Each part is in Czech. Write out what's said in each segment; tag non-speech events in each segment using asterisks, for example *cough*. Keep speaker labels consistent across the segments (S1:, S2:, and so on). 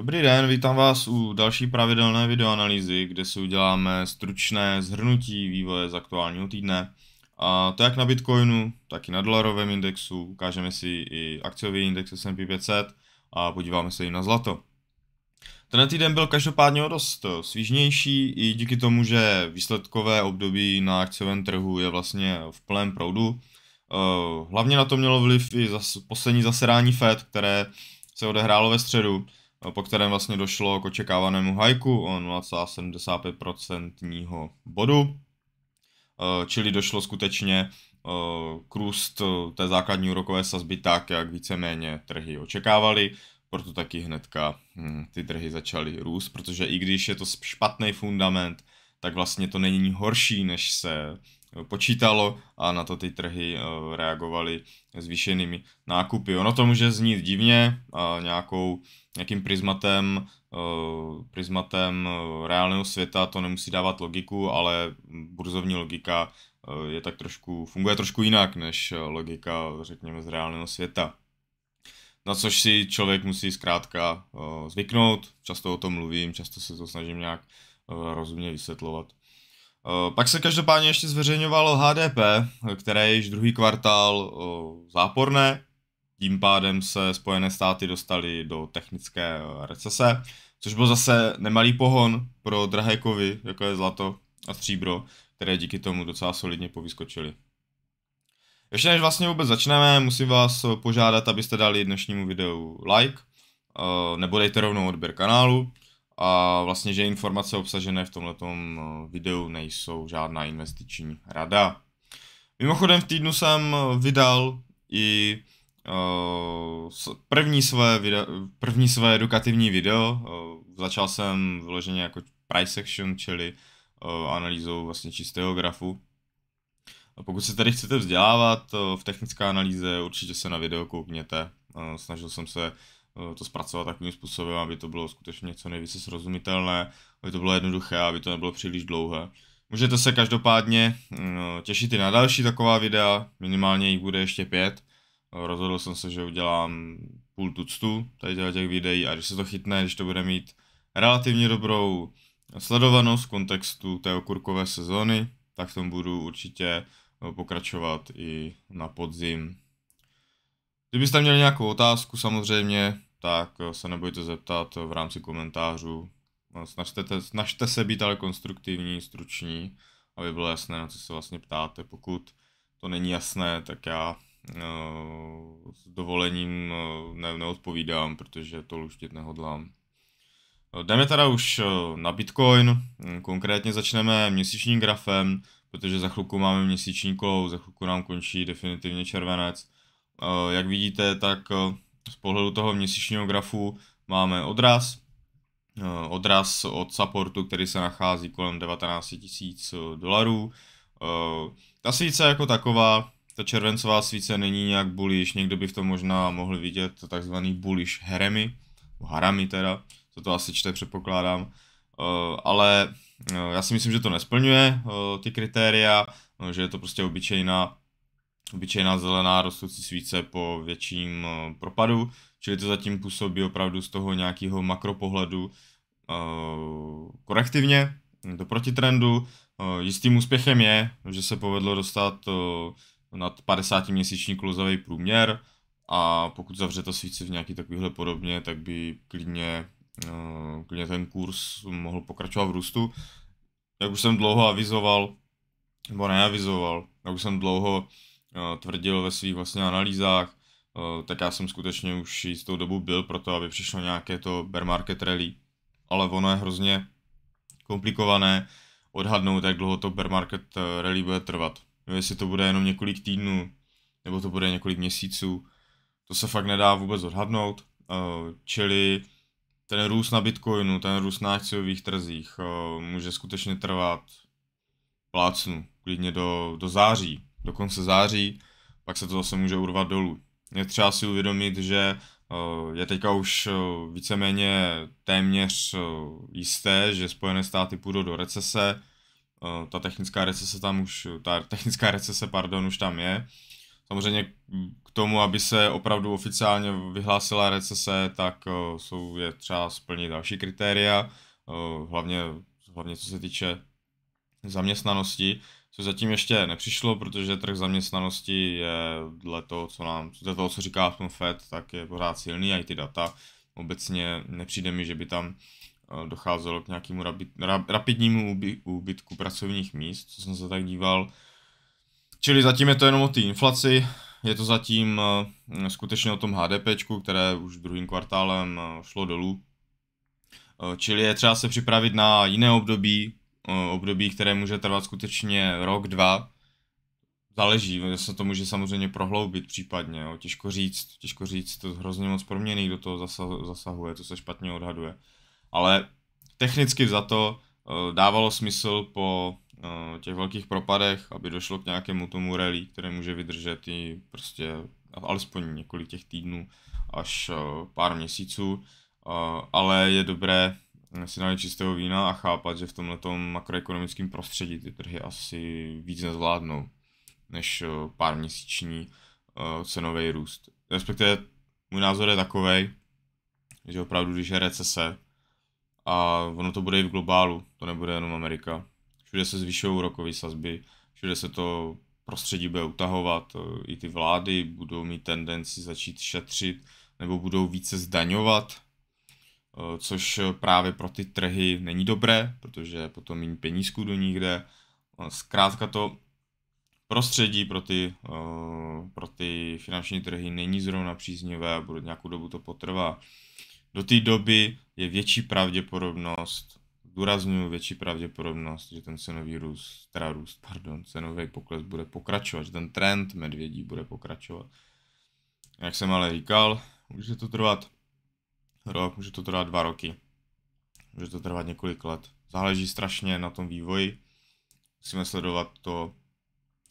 S1: Dobrý den, vítám vás u další pravidelné videoanalýzy, kde si uděláme stručné zhrnutí vývoje z aktuálního týdne. A to jak na Bitcoinu, tak i na dolarovém indexu, ukážeme si i akciový index S&P 500 a podíváme se i na zlato. Ten týden byl každopádně dost svížnější i díky tomu, že výsledkové období na akciovém trhu je vlastně v plném proudu. Eh, hlavně na to mělo vliv i poslední zasedání FED, které se odehrálo ve středu po kterém vlastně došlo k očekávanému hajku o 0,75% bodu, eh, čili došlo skutečně eh, k růst té základní úrokové sazby tak, jak víceméně trhy očekávali, proto taky hnedka hm, ty trhy začaly růst, protože i když je to špatný fundament, tak vlastně to není horší, než se počítalo a na to ty trhy eh, reagovaly zvýšenými nákupy. Ono to může znít divně a nějakou, nějakým prismatem, eh, prismatem eh, reálného světa to nemusí dávat logiku, ale burzovní logika je tak trošku, funguje trošku jinak než logika, řekněme, z reálného světa. Na což si člověk musí zkrátka zvyknout, často o tom mluvím, často se to snažím nějak rozumně vysvětlovat. Eh, pak se každopádně ještě zveřejňovalo HDP, které je již druhý kvartál eh, záporné, tím pádem se Spojené státy dostaly do technické eh, recese, což byl zase nemalý pohon pro drahé kovy, jako je zlato a stříbro, které díky tomu docela solidně povyskočily. Ještě než vlastně vůbec začneme, musím vás požádat, abyste dali dnešnímu videu like, nebo dejte rovnou odběr kanálu, a vlastně, že informace obsažené v tomto eh, videu nejsou žádná investiční rada. Mimochodem v týdnu jsem eh, vydal i eh, první, své video, první své edukativní video. začal jsem vyloženě jako price section, čili analýzou vlastně čistého grafu. A pokud se tady chcete vzdělávat v technické analýze, určitě se na video koukněte. Snažil jsem se Eh, to zpracovat takovým způsobem, aby to bylo skutečně co nejvíce srozumitelné, aby to bylo jednoduché, aby to nebylo příliš dlouhé. Můžete se každopádně eh, těšit i na další taková videa, minimálně jich bude ještě pět. Eh, rozhodl jsem se, že udělám půl tuctu tady dělat těch videí a když se to chytne, když to bude mít relativně dobrou sledovanost v kontextu té okurkové sezóny, tak v tom budu určitě pokračovat i na podzim Kdybyste měli nějakou otázku samozřejmě, tak eh, se nebojte zeptat eh, v rámci komentářů. Eh, snažte, te, snažte se být ale konstruktivní, struční, aby bylo jasné, na co se vlastně ptáte. Pokud to není jasné, tak já s dovolením ne, neodpovídám, protože to luštit nehodlám. Jdeme teda už na Bitcoin, konkrétně začneme měsíčním grafem, protože za chvilku máme měsíční kolo, za chvilku nám končí definitivně červenec Eh, jak vidíte, tak eh, z pohledu toho měsíčního grafu máme odraz, eh, odraz od supportu, který se nachází kolem 19 000 dolarů. Ta svíce jako taková, ta červencová svíce není nějak bullish, někdo by v tom možná mohl vidět takzvaný bullish heremy, harami teda, to to asi čte předpokládám, ale já si myslím, že to nesplňuje ty kritéria, že je to prostě obyčejná obyčejná zelená rostoucí svíce po větším eh, propadu, čili to zatím působí opravdu z toho nějakého makropohledu eh, korektivně, do protitrendu. Eh, jistým úspěchem je, že se povedlo dostat nad 50-měsíční kluzový průměr a pokud zavře ta svíce v nějaký takovýhle podobně, tak by klidně, klidně ten kurz mohl pokračovat v růstu. Jak už jsem dlouho avizoval, nebo neavizoval, jak už jsem dlouho uh, tvrdil ve svých vlastně analýzách, tak já jsem skutečně už jistou dobu byl pro to, aby přišlo nějaké to bear market rally, ale ono je hrozně komplikované odhadnout, jak dlouho to bear market eh, rally bude trvat. Jestli to bude jenom několik týdnů, nebo to bude několik měsíců, to se fakt nedá vůbec odhadnout, čili ten růst na Bitcoinu, ten růst na akciových trzích může skutečně trvat plácnu, klidně do, do září, do konce září, pak se to zase může urvat dolů. Je třeba si uvědomit, že eh, je teďka už eh, víceméně téměř eh, jisté, že Spojené státy půjdou do recese, ta technická recese tam už, ta technická recese, pardon, už tam je. Samozřejmě k tomu, aby se opravdu oficiálně vyhlásila recese, tak jsou je třeba splnit další kritéria, hlavně, hlavně co se týče zaměstnanosti, co zatím ještě nepřišlo, protože trh zaměstnanosti je dle toho, co nám, dle toho, co říká v tom FED, tak je pořád silný a i ty data obecně nepřijde mi, že by tam eh, docházelo k nějakému rabi, rap, rapidnímu úbytku pracovních míst, co jsem se tak díval. Čili zatím je to jenom o té inflaci, je to zatím eh, skutečně o tom HDP, které už druhým kvartálem eh, šlo dolů. Čili je třeba se připravit na jiné období, Eh, období, které může trvat skutečně rok, dva. Záleží, se to může samozřejmě prohloubit případně, jo. těžko říct, těžko říct, to hrozně moc proměný, do toho zasahuje, to se špatně odhaduje. Ale technicky za to eh, dávalo smysl po eh, těch velkých propadech, aby došlo k nějakému tomu rally, které může vydržet i prostě alespoň několik těch týdnů až pár měsíců, ale je dobré si dali čistého vína a chápat, že v tomhle makroekonomickém prostředí ty trhy asi víc nezvládnou než eh, pár měsíční eh, cenový růst. Respektive můj názor je takový, že opravdu, když je recese a ono to bude i v globálu, to nebude jenom Amerika, všude se zvyšují úrokové sazby, všude se to prostředí bude utahovat, eh, i ty vlády budou mít tendenci začít šetřit nebo budou více zdaňovat Eh, což eh, právě pro ty trhy není dobré, protože potom méně penízků do nich jde. Eh, zkrátka to prostředí pro ty, pro ty finanční trhy není zrovna příznivé a bude nějakou dobu to potrvá. Do té doby je větší pravděpodobnost, důraznuju větší pravděpodobnost, že ten cenový růst, teda růst, *laughs* pardon, cenový pokles bude pokračovat, že ten trend medvědí bude pokračovat. Jak jsem ale říkal, může to trvat rok, může to trvat dva roky, může to trvat několik let. Záleží strašně na tom vývoji, musíme sledovat to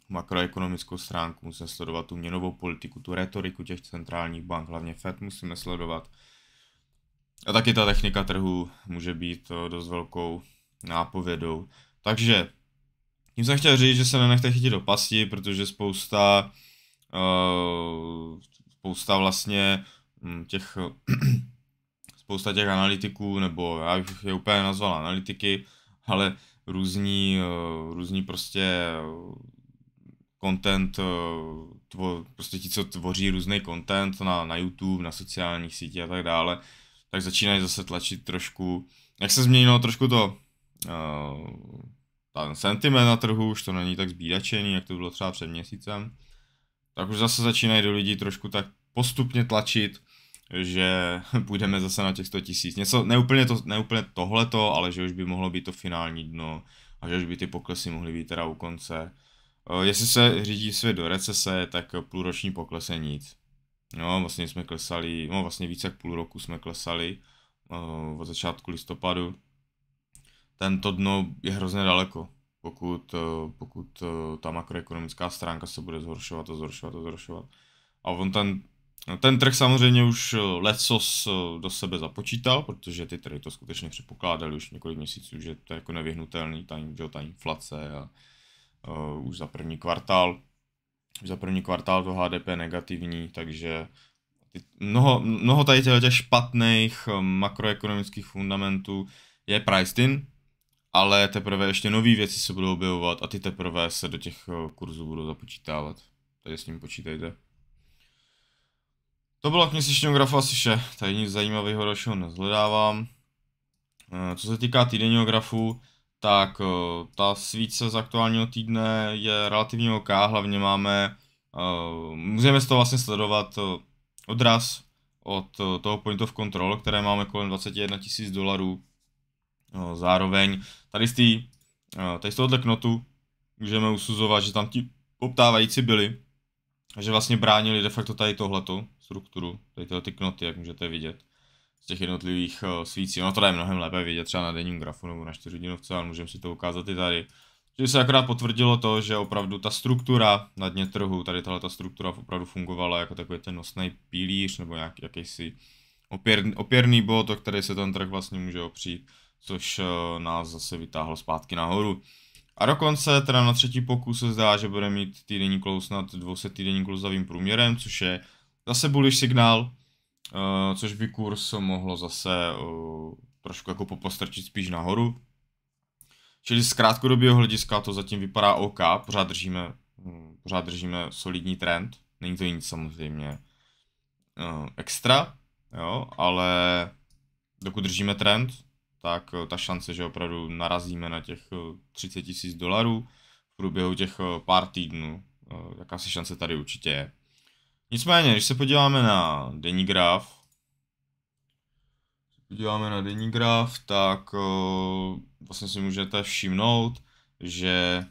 S1: makroekonomickou stránku, musíme sledovat tu měnovou politiku, tu retoriku těch centrálních bank, hlavně FED musíme sledovat. A taky ta technika trhu může být eh, dost velkou nápovědou. Takže tím jsem chtěl říct, že se nenechte chytit do pasti, protože spousta, eh, spousta vlastně hm, těch spousta těch analytiků, nebo já bych je úplně nazval analytiky, ale různí, eh, různí prostě eh, content, eh, tvo, prostě ti, co tvoří různý content na, na YouTube, na sociálních sítích a tak dále, tak začínají zase tlačit trošku, jak se změnilo trošku to, uh, ten sentiment na trhu, už to není tak zbídačený, jak to bylo třeba před měsícem, tak už zase začínají do lidí trošku tak postupně tlačit, že *laughs* půjdeme zase na těch 100 tisíc. Něco, neúplně, to, neúplně tohleto, ale že už by mohlo být to finální dno a že už by ty poklesy mohly být teda u konce. E, jestli se řídí svět do recese, tak půlroční pokles je nic. No, vlastně jsme klesali, no vlastně více jak půl roku jsme klesali e, od začátku listopadu. Tento dno je hrozně daleko, pokud, e, pokud ta makroekonomická stránka se bude zhoršovat a zhoršovat a zhoršovat. A on ten No, ten trh samozřejmě už eh, lecos eh, do sebe započítal, protože ty trhy to skutečně předpokládali už několik měsíců, že to je jako nevyhnutelný, ta, že, ta inflace a uh, už za první kvartál za první kvartál to HDP negativní, takže mnoho, mnoho tady těch špatných makroekonomických fundamentů je priced in, ale teprve ještě nové věci se budou objevovat a ty teprve se do těch kurzů budou započítávat. Takže s ním počítejte. To byla k měsíčnímu grafu asi vše, tady nic zajímavého dalšího nezhledávám. Eh, co se týká týdenního grafu, tak eh, ta svíce z aktuálního týdne je relativně OK, hlavně máme, eh, můžeme z toho vlastně sledovat odraz od toho point of control, které máme kolem 21 000 dolarů. Zároveň tady z, tý, tady z tohohle knotu můžeme usuzovat, že tam ti poptávající byli, že vlastně bránili de facto tady tohleto, strukturu, tady tyhle ty knoty, jak můžete vidět, z těch jednotlivých eh, svící. Ono to je mnohem lépe vidět třeba na denním grafu nebo na čtyřhodinovce, ale můžeme si to ukázat i tady. Že se akorát potvrdilo to, že opravdu ta struktura na dně trhu, tady tahle ta struktura opravdu fungovala jako takový ten nosný pilíř nebo nějak, jakýsi opěr, opěrný bod, o který se ten trh vlastně může opřít, což eh, nás zase vytáhlo zpátky nahoru. A dokonce teda na třetí pokus se zdá, že bude mít týdenní klous nad 200 týdenní klouzavým průměrem, což je Zase bullish signál, uh, což by kurz mohlo zase uh, trošku jako popostrčit spíš nahoru. Čili z krátkodobého hlediska to zatím vypadá OK, pořád držíme, um, pořád držíme solidní trend. Není to nic samozřejmě uh, extra, jo, ale dokud držíme trend, tak ta šance, že opravdu narazíme na těch 30 tisíc dolarů v průběhu těch pár týdnů, jaká si šance tady určitě je. Nicméně, když se podíváme na denní graf, podíváme na denní graf, tak uh, vlastně si můžete všimnout, že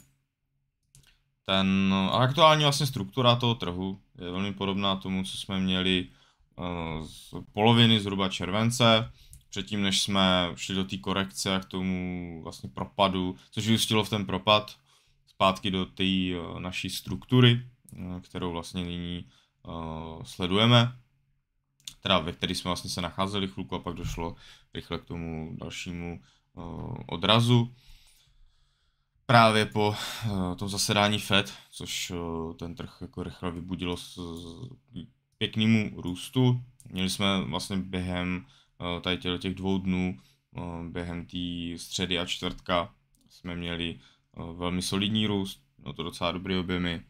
S1: ten aktuální vlastně struktura toho trhu je velmi podobná tomu, co jsme měli eh, z poloviny zhruba července, předtím, než jsme šli do té korekce a k tomu vlastně propadu, což vyústilo v ten propad zpátky do té eh, naší struktury, kterou vlastně nyní uh, sledujeme, teda ve který jsme vlastně se nacházeli chvilku a pak došlo rychle k tomu dalšímu uh, odrazu. Právě po uh, tom zasedání FED, což uh, ten trh jako rychle vybudilo s, s pěknému růstu. Měli jsme vlastně během uh, tady těch dvou dnů, uh, během té středy a čtvrtka, jsme měli velmi solidní růst, no to docela dobrý objemy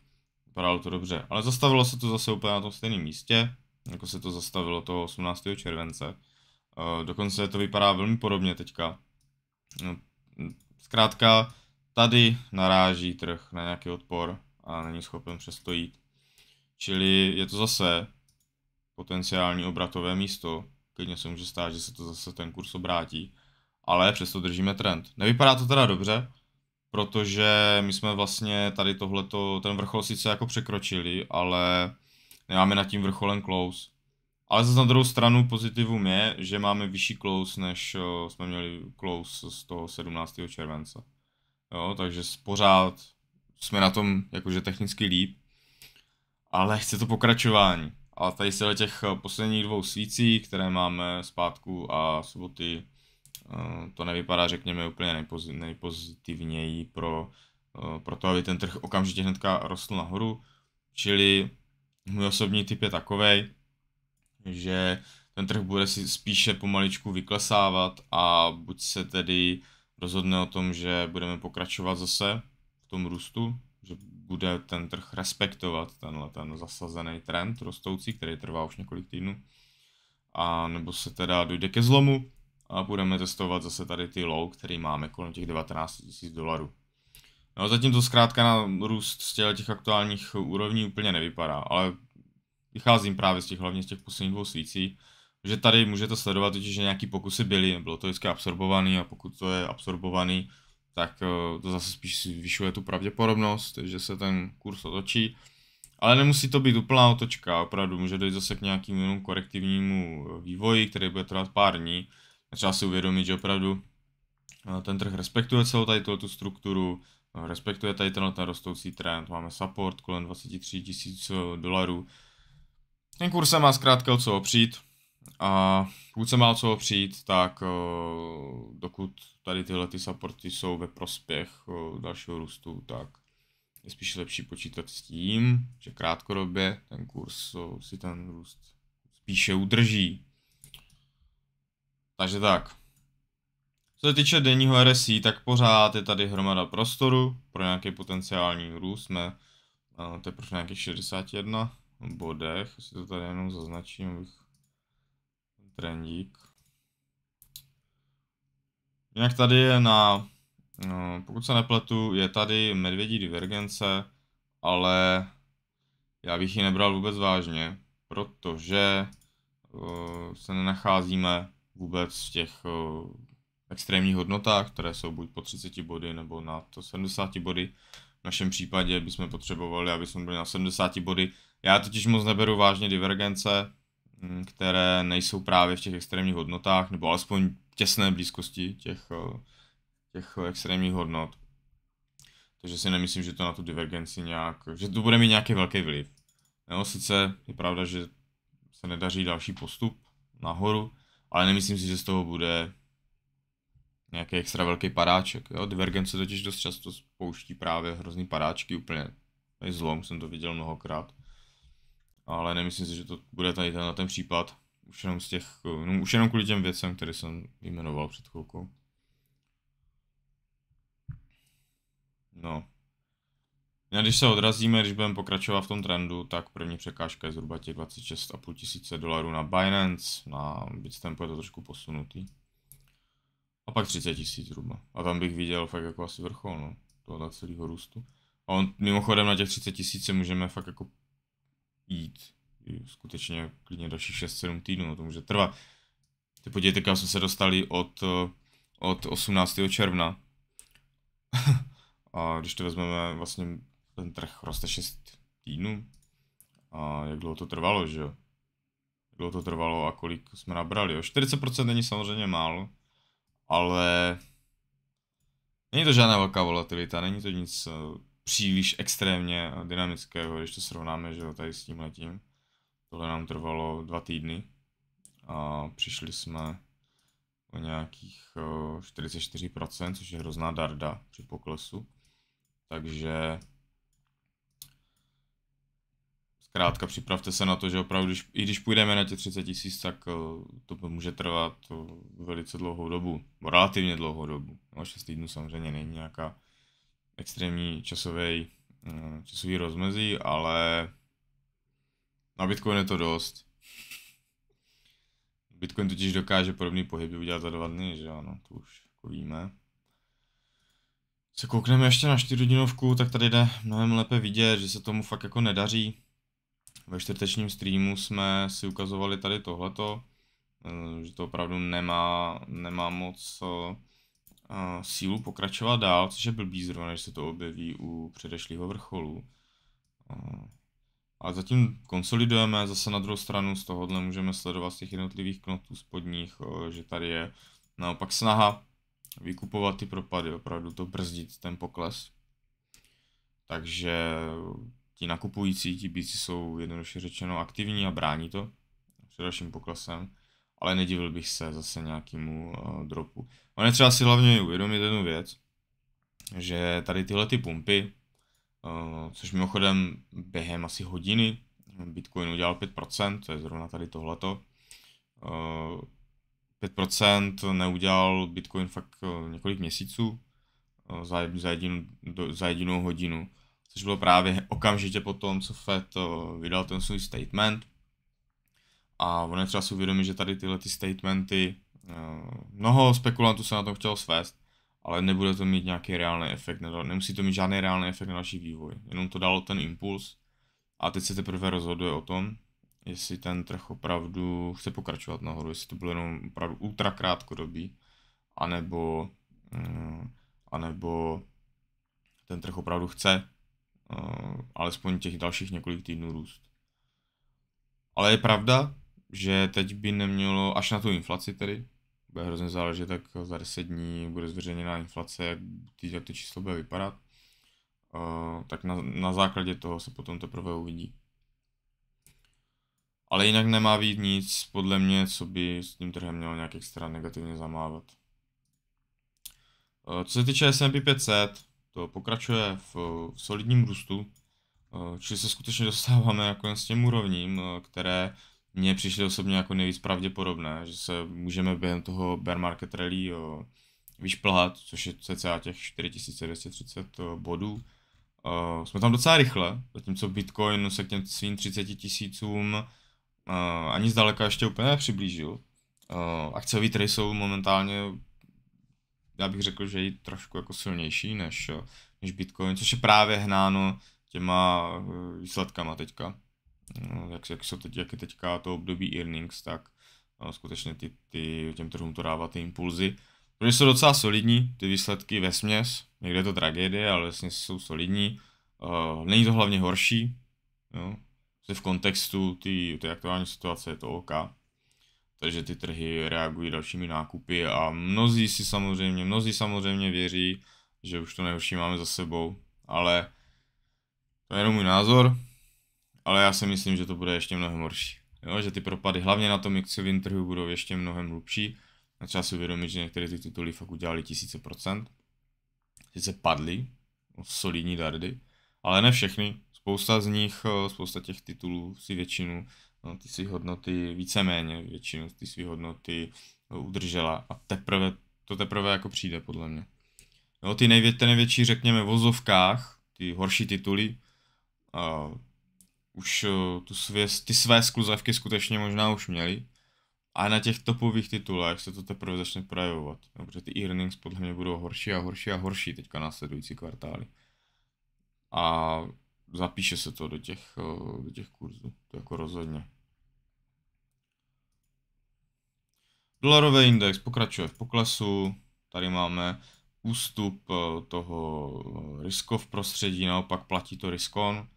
S1: vypadalo to dobře. Ale zastavilo se to zase úplně na tom stejném místě, jako se to zastavilo toho 18. července. Eh, dokonce to vypadá velmi podobně teďka. No, zkrátka, tady naráží trh na nějaký odpor a není schopen přesto jít. Čili je to zase potenciální obratové místo, klidně se může stát, že se to zase ten kurz obrátí, ale přesto držíme trend. Nevypadá to teda dobře, protože my jsme vlastně tady tohleto, ten vrchol sice jako překročili, ale nemáme nad tím vrcholem close. Ale zase na druhou stranu pozitivum je, že máme vyšší close, než eh, jsme měli close z toho 17. července. Jo, takže pořád jsme na tom jakože technicky líp, ale chce to pokračování. A tady se těch posledních dvou svící, které máme zpátku a soboty, Eh, to nevypadá, řekněme, úplně nejpoz, nejpozitivněji pro, eh, pro to, aby ten trh okamžitě hnedka rostl nahoru. Čili můj osobní typ je takový, že ten trh bude si spíše pomaličku vyklesávat a buď se tedy rozhodne o tom, že budeme pokračovat zase v tom růstu, že bude ten trh respektovat tenhle ten zasazený trend rostoucí, který trvá už několik týdnů, a nebo se teda dojde ke zlomu, a budeme testovat zase tady ty low, který máme kolem těch 19 000 dolarů. No, zatím to zkrátka na růst z těch aktuálních úrovní úplně nevypadá, ale vycházím právě z těch, hlavně z těch posledních dvou svící, že tady můžete sledovat totiž, že nějaký pokusy byly, bylo to vždycky absorbovaný a pokud to je absorbovaný, tak eh, to zase spíš zvyšuje tu pravděpodobnost, že se ten kurz otočí. Ale nemusí to být úplná otočka, opravdu může dojít zase k jenom korektivnímu eh, vývoji, který bude trvat pár dní, třeba si uvědomit, že opravdu eh, ten trh respektuje celou tady tu strukturu, eh, respektuje tady ten, ten rostoucí trend, máme support kolem 23 tisíc eh, dolarů. Ten kurz se má zkrátka o co opřít a pokud se má o co opřít, tak dokud tady tyhle ty supporty jsou ve prospěch dalšího růstu, tak je spíš lepší počítat s tím, že krátkodobě ten kurz si ten růst spíše udrží, takže tak. Co se týče denního RSI, tak pořád je tady hromada prostoru pro nějaký potenciální růst. Jsme teprve nějakých 61 bodech, si to tady jenom zaznačím, abych trendík. Jinak tady je na, no, pokud se nepletu, je tady medvědí divergence, ale já bych ji nebral vůbec vážně, protože uh, se nenacházíme vůbec v těch eh, extrémních hodnotách, které jsou buď po 30 body nebo na 70 body. V našem případě bychom potřebovali, aby jsme byli na 70 body. Já totiž moc neberu vážně divergence, mm, které nejsou právě v těch extrémních hodnotách, nebo alespoň těsné blízkosti těch, eh, těch extrémních hodnot. Takže si nemyslím, že to na tu divergenci nějak, že to bude mít nějaký velký vliv. Jo, sice je pravda, že se nedaří další postup nahoru, ale nemyslím si, že z toho bude nějaký extra velký paráček. Jo? Divergence totiž dost často spouští právě hrozný paráčky úplně. Tady zlom jsem to viděl mnohokrát. Ale nemyslím si, že to bude tady ten, na ten případ. Už jenom, z těch, no, už jenom kvůli těm věcem, které jsem jmenoval před chvilkou. No. A když se odrazíme, když budeme pokračovat v tom trendu, tak první překážka je zhruba těch 26,5 tisíce dolarů na Binance, na Bitstampu je to trošku posunutý. A pak 30 tisíc zhruba. A tam bych viděl fakt jako asi vrchol, no, tohle celého růstu. A on mimochodem na těch 30 tisíc se můžeme fakt jako jít skutečně klidně další 6-7 týdnů, no, to může trvat. Ty podívejte, kam jsme se dostali od, eh, od 18. června. *laughs* A když to vezmeme vlastně ten trh roste 6 týdnů. A jak dlouho to trvalo, že jo? Jak dlouho to trvalo a kolik jsme nabrali, jo? 40% není samozřejmě málo, ale není to žádná velká volatilita, není to nic eh, příliš extrémně dynamického, když to srovnáme, že jo, tady s tím letím. Tohle nám trvalo dva týdny a přišli jsme o nějakých 44%, eh, což je hrozná darda při poklesu. Takže zkrátka připravte se na to, že opravdu, když, i když půjdeme na těch 30 tisíc, tak eh, to může trvat eh, velice dlouhou dobu, relativně dlouhou dobu. No, 6 týdnů samozřejmě není nějaká extrémní časový, eh, časový rozmezí, ale na Bitcoin je to dost. Bitcoin totiž dokáže podobný pohyb udělat za dva dny, že ano, to už jako víme. Se koukneme ještě na 4 hodinovku, tak tady jde mnohem lépe vidět, že se tomu fakt jako nedaří ve čtvrtečním streamu jsme si ukazovali tady tohleto, eh, že to opravdu nemá, nemá moc eh, eh, sílu pokračovat dál, což je blbý zrovna, že se to objeví u předešlého vrcholu. A zatím konsolidujeme, zase na druhou stranu z tohohle můžeme sledovat z těch jednotlivých knotů spodních, že tady je naopak snaha vykupovat ty propady, opravdu to brzdit, ten pokles. Takže ti nakupující, ti bíci jsou jednoduše řečeno aktivní a brání to před dalším poklesem, ale nedivil bych se zase nějakému uh, eh, dropu. On je třeba si hlavně uvědomit jednu věc, že tady tyhle ty pumpy, uh, což mimochodem během asi hodiny Bitcoin udělal 5%, to je zrovna tady tohleto, uh, eh, 5% neudělal Bitcoin fakt několik měsíců za, za, do, za jedinou hodinu což bylo právě okamžitě po tom, co Fed eh, vydal ten svůj statement. A ono je třeba si uvědomit, že tady tyhle ty statementy, eh, mnoho spekulantů se na tom chtělo svést, ale nebude to mít nějaký reálný efekt, nemusí to mít žádný reálný efekt na další vývoj, jenom to dalo ten impuls a teď se teprve rozhoduje o tom, jestli ten trh opravdu chce pokračovat nahoru, jestli to bylo jenom opravdu ultra krátkodobý, anebo, mm, anebo ten trh opravdu chce Eh, alespoň těch dalších několik týdnů růst. Ale je pravda, že teď by nemělo, až na tu inflaci tedy, bude hrozně záležet, tak za 10 dní bude zveřejněná inflace, jak, ty, jak to číslo bude vypadat, uh, tak na, na základě toho se potom teprve uvidí. Ale jinak nemá být nic, podle mě, co by s tím trhem mělo nějak extra negativně zamávat. Uh, co se týče S&P 500, Eh, pokračuje v, solidním růstu, eh, čili se skutečně dostáváme jako s těm úrovním, eh, které mně přišly osobně jako nejvíc pravděpodobné, že se můžeme během toho bear market rally vyšplhat, což je cca těch 4230 bodů. Jsme tam docela rychle, zatímco Bitcoin se k těm svým 30 tisícům ani zdaleka ještě úplně nepřiblížil. Akciový trhy jsou momentálně já bych řekl, že je trošku jako silnější než, než Bitcoin, což je právě hnáno těma eh, výsledkama teďka. Mm, jak, jak, jsou teď, jak je teďka to období earnings, tak eh, skutečně ty, ty, těm trhům to dává ty impulzy. Protože jsou docela solidní ty výsledky ve směs, někde je to tragédie, ale vlastně jsou solidní. Uh, není to hlavně horší, jo. v kontextu ty, ty aktuální situace je to OK takže ty trhy reagují dalšími nákupy a mnozí si samozřejmě, mnozí samozřejmě věří, že už to nejhorší máme za sebou, ale to je jenom můj názor, ale já si myslím, že to bude ještě mnohem horší. Jo, že ty propady hlavně na tom mixovém trhu budou ještě mnohem hlubší. A třeba si uvědomit, že některé ty tituly fakt udělali tisíce procent. Sice padly, no, solidní dardy, ale ne všechny. Spousta z nich, eh, spousta těch titulů si většinu No, ty své hodnoty víceméně většinu ty své hodnoty eh, udržela a teprve, to teprve jako přijde podle mě. No, ty nejvě, ten největší, řekněme, vozovkách, ty horší tituly, uh, už uh, tu svě, ty své skluzavky skutečně možná už měli, a na těch topových titulech se to teprve začne projevovat, no, protože ty earnings podle mě budou horší a horší a horší teďka následující kvartály. A zapíše se to do těch, eh, do těch kurzů, to jako rozhodně. Dolarový index pokračuje v poklesu, tady máme ústup eh, toho eh, riskov prostředí, naopak platí to riskon.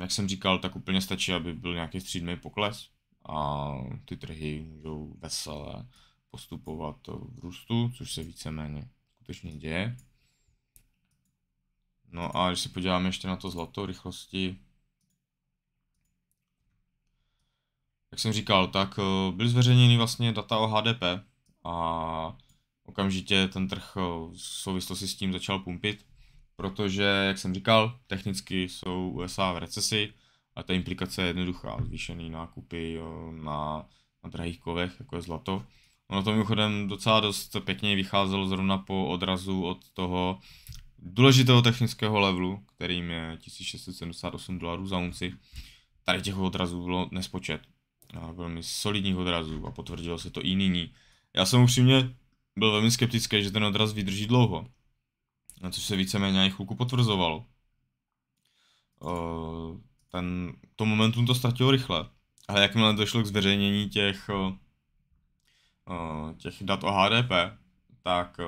S1: Jak jsem říkal, tak úplně stačí, aby byl nějaký střídný pokles a ty trhy můžou veselé postupovat v růstu, což se víceméně skutečně děje. No a když se podíváme ještě na to zlato rychlosti, jak jsem říkal, tak eh, byly zveřejněny vlastně data o HDP a okamžitě ten trh eh, v souvislosti s tím začal pumpit, protože, jak jsem říkal, technicky jsou USA v recesi a ta implikace je jednoduchá, zvýšený nákupy eh, na, na drahých kovech, jako je zlato. Ono to mimochodem docela dost pěkně vycházelo zrovna po odrazu od toho, důležitého technického levelu, kterým je 1678 dolarů za unci. Tady těch odrazů bylo nespočet. A velmi solidních odrazů a potvrdilo se to i nyní. Já jsem upřímně byl velmi skeptický, že ten odraz vydrží dlouho. Na což se víceméně i chvilku potvrzovalo. Eh, ten, to momentum to ztratilo rychle. Ale jakmile došlo k zveřejnění těch, eh, eh, těch dat o HDP, tak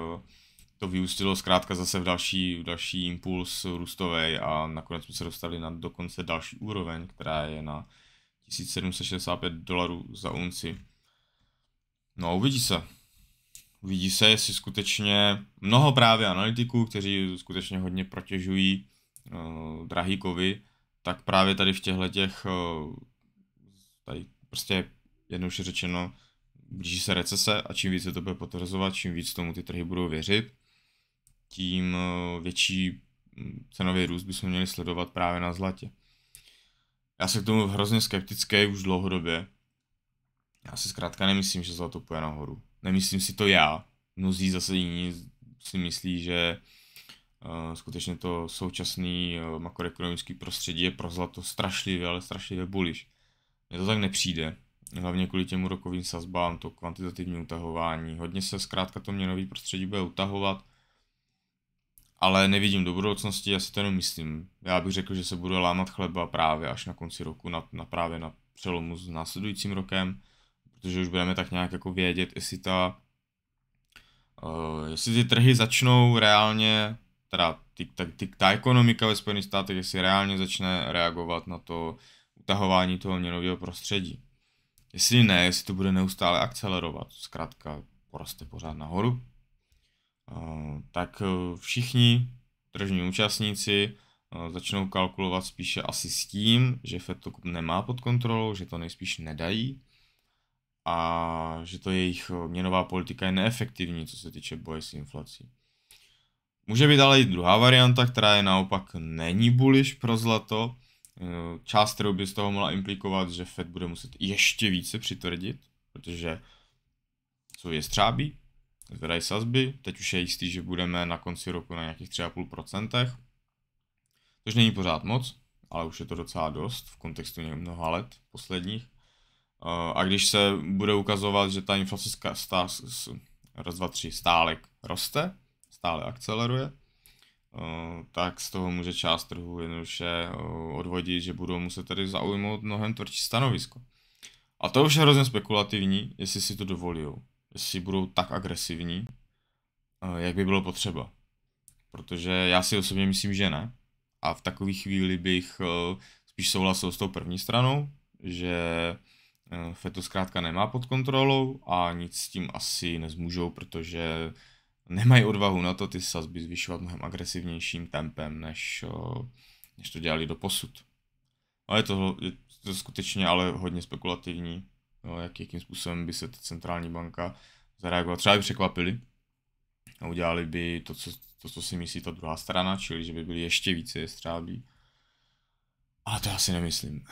S1: to vyústilo zkrátka zase v další, v další impuls růstový a nakonec jsme se dostali na dokonce další úroveň, která je na 1765 dolarů za unci. No uvidí se. Uvidí se, jestli skutečně mnoho právě analytiků, kteří skutečně hodně protěžují uh, drahý kovy, tak právě tady v těchto těch, uh, tady prostě jednoduše řečeno, blíží se recese a čím více to bude potvrzovat, čím víc tomu ty trhy budou věřit, tím eh, větší hm, cenový růst bychom měli sledovat právě na zlatě. Já jsem k tomu hrozně skeptický už dlouhodobě. Já si zkrátka nemyslím, že zlato půjde nahoru. Nemyslím si to já. Mnozí zase jiní si myslí, že uh, skutečně to současný uh, makroekonomický prostředí je pro zlato strašlivě, ale strašlivě bullish. Mně to tak nepřijde. Hlavně kvůli těm úrokovým sazbám, to kvantitativní utahování. Hodně se zkrátka to měnový prostředí bude utahovat ale nevidím do budoucnosti, já si to jenom myslím. Já bych řekl, že se bude lámat chleba právě až na konci roku, na, na právě na přelomu s následujícím rokem, protože už budeme tak nějak jako vědět, jestli ta, uh, jestli ty trhy začnou reálně, teda ty, ta, ty, ta ekonomika ve Spojených státech, jestli reálně začne reagovat na to utahování toho měnového prostředí. Jestli ne, jestli to bude neustále akcelerovat, zkrátka poroste pořád nahoru, Eh, tak eh, všichni tržní účastníci eh, začnou kalkulovat spíše asi s tím, že Fed to nemá pod kontrolou, že to nejspíš nedají a že to jejich měnová politika je neefektivní, co se týče boje s inflací. Může být ale i druhá varianta, která je naopak není bullish pro zlato. Část, kterou by z toho mohla implikovat, že Fed bude muset ještě více přitvrdit, protože jsou je střábí, zvedají sazby, teď už je jistý, že budeme na konci roku na nějakých 3,5%, což není pořád moc, ale už je to docela dost v kontextu mnoha let posledních. Eh, a když se bude ukazovat, že ta inflace raz, dva, tři, stále roste, stále akceleruje, eh, tak z toho může část trhu jednoduše eh, odvodit, že budou muset tady zaujmout mnohem tvrdší stanovisko. A to už je hrozně spekulativní, jestli si to dovolí si budou tak agresivní, eh, jak by bylo potřeba. Protože já si osobně myslím, že ne. A v takové chvíli bych eh, spíš souhlasil s tou první stranou, že eh, FED to zkrátka nemá pod kontrolou a nic s tím asi nezmůžou, protože nemají odvahu na to ty sazby zvyšovat mnohem agresivnějším tempem, než, než to dělali do posud. Ale je to, je to skutečně ale hodně spekulativní jo, jak, jakým způsobem by se ta centrální banka zareagovala. Třeba by překvapili a udělali by to co, to, co si myslí ta druhá strana, čili že by byli ještě více jestřáblí. Ale to já si nemyslím.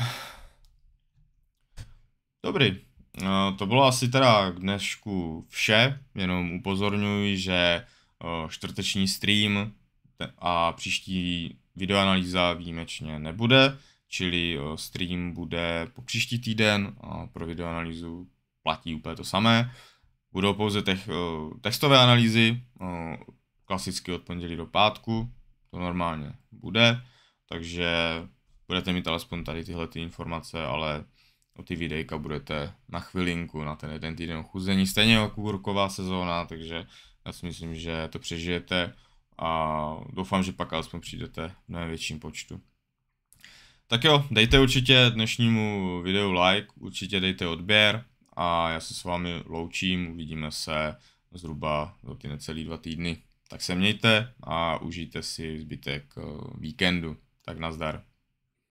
S1: Dobrý, no, to bylo asi teda k dnešku vše, jenom upozorňuji, že čtvrteční stream a příští videoanalýza výjimečně nebude, čili eh, stream bude po příští týden a pro videoanalýzu platí úplně to samé. Budou pouze tech, eh, textové analýzy, eh, klasicky od pondělí do pátku, to normálně bude, takže budete mít alespoň tady tyhle ty informace, ale o ty videjka budete na chvilinku, na ten jeden týden chuzení, stejně jako úroková sezóna, takže já si myslím, že to přežijete a doufám, že pak alespoň přijdete v větším počtu. Tak jo, dejte určitě dnešnímu videu like, určitě dejte odběr a já se s vámi loučím, uvidíme se zhruba za ty necelý dva týdny. Tak se mějte a užijte si zbytek eh, víkendu. Tak nazdar.